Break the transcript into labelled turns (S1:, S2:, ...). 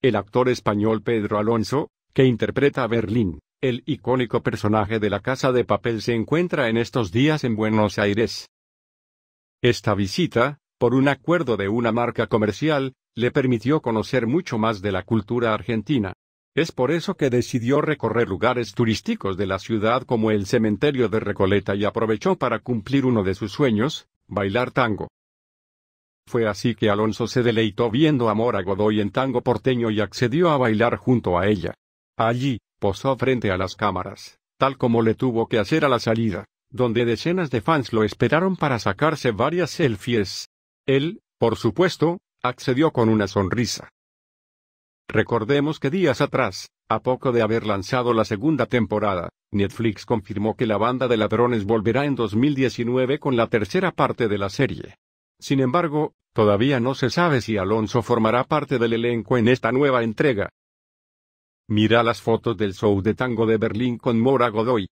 S1: El actor español Pedro Alonso, que interpreta a Berlín, el icónico personaje de la Casa de Papel se encuentra en estos días en Buenos Aires. Esta visita, por un acuerdo de una marca comercial, le permitió conocer mucho más de la cultura argentina. Es por eso que decidió recorrer lugares turísticos de la ciudad como el cementerio de Recoleta y aprovechó para cumplir uno de sus sueños, bailar tango. Fue así que Alonso se deleitó viendo a Mora Godoy en tango porteño y accedió a bailar junto a ella. Allí, posó frente a las cámaras, tal como le tuvo que hacer a la salida, donde decenas de fans lo esperaron para sacarse varias selfies. Él, por supuesto, accedió con una sonrisa. Recordemos que días atrás, a poco de haber lanzado la segunda temporada, Netflix confirmó que la banda de ladrones volverá en 2019 con la tercera parte de la serie. Sin embargo, todavía no se sabe si Alonso formará parte del elenco en esta nueva entrega. Mira las fotos del show de tango de Berlín con Mora Godoy.